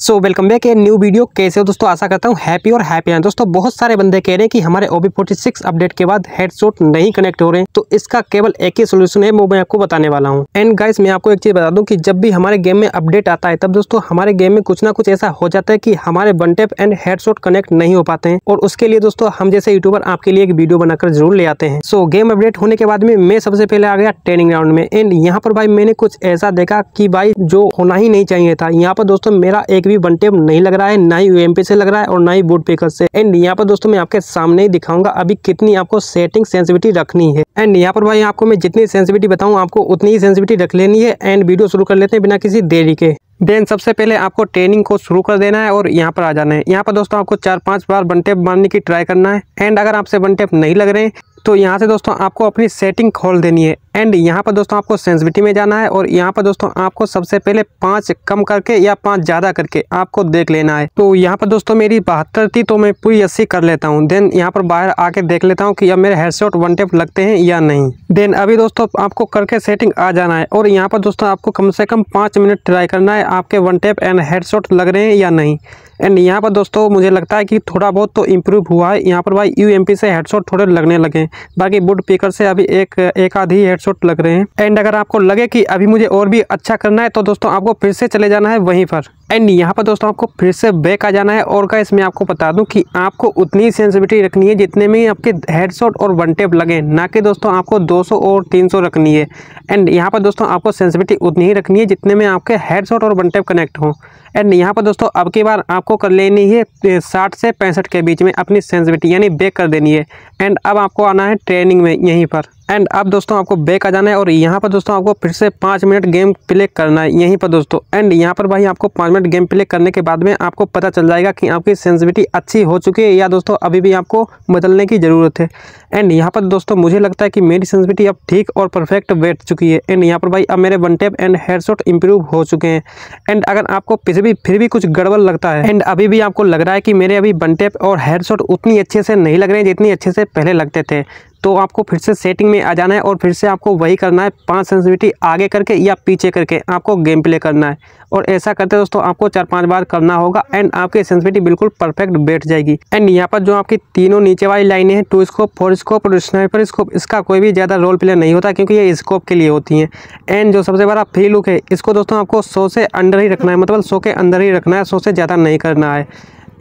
so welcome back a new video कैसे हो दोस्तों आशा करता हूँ हैप्पी और हैप्पी हैं दोस्तों बहुत सारे बंदे कह रहे हैं कि हमारे ओबी फोर्टी सिक्स अपडेट के बाद हेडसोट नहीं कनेक्ट हो रहे हैं तो इसका केवल एक ही सोल्यूशन है वो मैं आपको बताने वाला हूँ एंड गाइस मैं आपको एक चीज़ बता दूँ की जब भी हमारे गेम में अपडेट आता है तब दोस्तों हमारे गेम में कुछ ना कुछ ऐसा हो जाता है की हमारे one tap and headshot connect नहीं हो पाते हैं और उसके लिए दोस्तों हम जैसे यूट्यूबर आपके लिए एक वीडियो बनाकर जरूर ले आते हैं सो गेम अपडेट होने के बाद में मैं सबसे पहले आ गया ट्रेनिंग ग्राउंड में एंड यहाँ पर भाई मैंने कुछ ऐसा देखा की भाई जो होना ही नहीं चाहिए था यहाँ पर दोस्तों मेरा एक एक भी वन टेप नहीं लग रहा है ना ही यूएमपी से लग रहा है और ना ही बोर्ड पेकर से एंड यहाँ पर दोस्तों मैं आपके सामने ही दिखाऊंगा अभी कितनी आपको सेटिंग सेंसिविटी रखनी है एंड यहाँ पर भाई आपको मैं जितनी सेंसिविटी बताऊँ आपको उतनी ही सेंसिविटी रख लेनी है एंड वीडियो शुरू कर लेते हैं बिना किसी देरी के देन सबसे पहले आपको ट्रेनिंग को शुरू कर देना है और यहाँ पर आ जाना है यहाँ पर दोस्तों आपको चार पांच बार वन टेप मारने की ट्राई करना है एंड अगर आपसे वन टेप नहीं लग रहे हैं तो यहाँ से दोस्तों आपको अपनी सेटिंग खोल देनी है एंड यहाँ पर दोस्तों आपको सेंसिविटी में जाना है और यहाँ पर दोस्तों आपको सबसे पहले पाँच कम करके या पाँच ज़्यादा करके आपको देख लेना है तो यहाँ पर दोस्तों मेरी बहत्तर थी तो मैं पूरी अस्सी कर लेता हूँ देन यहाँ पर बाहर आके देख लेता हूँ कि अब मेरे हेडसेट वन टेप लगते हैं या नहीं देन अभी दोस्तों आपको करके सेटिंग आ जाना है और यहाँ पर दोस्तों आपको कम से कम पाँच मिनट ट्राई करना है आपके वन टेप एंड हेडसेट लग रहे हैं या नहीं एंड यहाँ पर दोस्तों मुझे लगता है कि थोड़ा बहुत तो इम्प्रूव हुआ है यहाँ पर भाई यू से हेडशॉट थोड़े लगने लगे बाकी बुड पीकर से अभी एक एक आधी हेडशॉट लग रहे हैं एंड अगर आपको लगे कि अभी मुझे और भी अच्छा करना है तो दोस्तों आपको फिर से चले जाना है वहीं पर एंड यहाँ पर दोस्तों आपको फिर से बैक आ जाना है और का इसमें आपको बता दूँ कि आपको उतनी सेंसिटिविटी रखनी है जितने में आपके हेडशॉट और वन टेप लगे ना कि दोस्तों आपको 200 और 300 रखनी है एंड यहाँ पर दोस्तों आपको सेंसिटिविटी उतनी ही रखनी है जितने में आपके हेडशॉट और वन टेप कनेक्ट हों एंड यहाँ पर दोस्तों अब की बार आपको कर लेनी है साठ से पैंसठ के बीच में अपनी सेंसिटिविटी यानी बेक कर देनी है एंड अब आपको आना है ट्रेनिंग में यहीं पर एंड अब दोस्तों आपको बैक आ जाना है और यहाँ पर दोस्तों आपको फिर से पाँच मिनट गेम प्ले करना है यहीं पर दोस्तों एंड यहाँ पर भाई आपको पाँच मिनट गेम प्ले करने के बाद में आपको पता चल जाएगा कि आपकी सेंसिटिविटी अच्छी हो चुकी है या दोस्तों अभी भी आपको बदलने की ज़रूरत है एंड यहाँ पर दोस्तों मुझे लगता है कि मेरी सेंसिविटी अब ठीक और परफेक्ट बैठ चुकी है एंड यहाँ पर भाई अब मेरे one tap and headshot improve हो चुके हैं एंड अगर आपको फिर भी फिर भी कुछ गड़बड़ लगता है एंड अभी भी आपको लग रहा है कि मेरे अभी वन टेप और हेयर शॉट उतनी अच्छे से नहीं लग रहे हैं जितनी अच्छे से पहले लगते थे तो आपको फिर से सेटिंग में आ जाना है और फिर से आपको वही करना है पाँच सेंसिटिविटी आगे करके या पीछे करके आपको गेम प्ले करना है और ऐसा करते दोस्तों आपको चार पाँच बार करना होगा एंड आपकी सेंसिविटी बिल्कुल परफेक्ट बैठ जाएगी एंड यहाँ पर जो आपकी तीनों नीचे वाली लाइनें हैं टू स्कोप फोर स्कोप और स्नाइपर स्कोप इसका कोई भी ज़्यादा रोल प्ले नहीं होता क्योंकि ये स्कोप के लिए होती हैं एंड जो सबसे बड़ा फ्री लुक है इसको दोस्तों आपको सौ से अंडर ही रखना है मतलब सौ के अंदर ही रखना है सौ से ज़्यादा नहीं करना है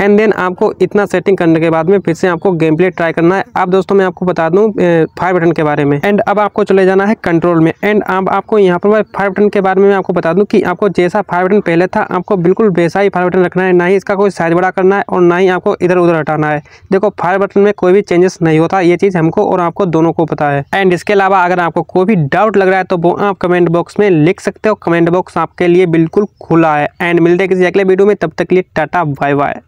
एंड देन आपको इतना सेटिंग करने के बाद में फिर से आपको गेम प्ले ट्राई करना है अब दोस्तों मैं आपको बता दूँ फाइव बटन के बारे में एंड अब आपको चले जाना है कंट्रोल में एंड अब आपको यहाँ पर फाइव बटन के बारे में आपको बता दूँ कि आपको जैसा फाइव बटन पहले था आपको बिल्कुल वैसा ही फाइव बटन रखना है ना ही इसका कोई साइज बड़ा करना है और ना ही आपको इधर उधर हटाना है देखो फाइव बटन में कोई भी चेंजेस नहीं होता ये चीज़ हमको और आपको दोनों को पता है एंड इसके अलावा अगर आपको कोई भी डाउट लग रहा है तो वो आप कमेंट बॉक्स में लिख सकते हो कमेंट बॉक्स आपके लिए बिल्कुल खुला है एंड मिलते हैं किसी अगले वीडियो में तब तक के लिए टाटा बाय बाय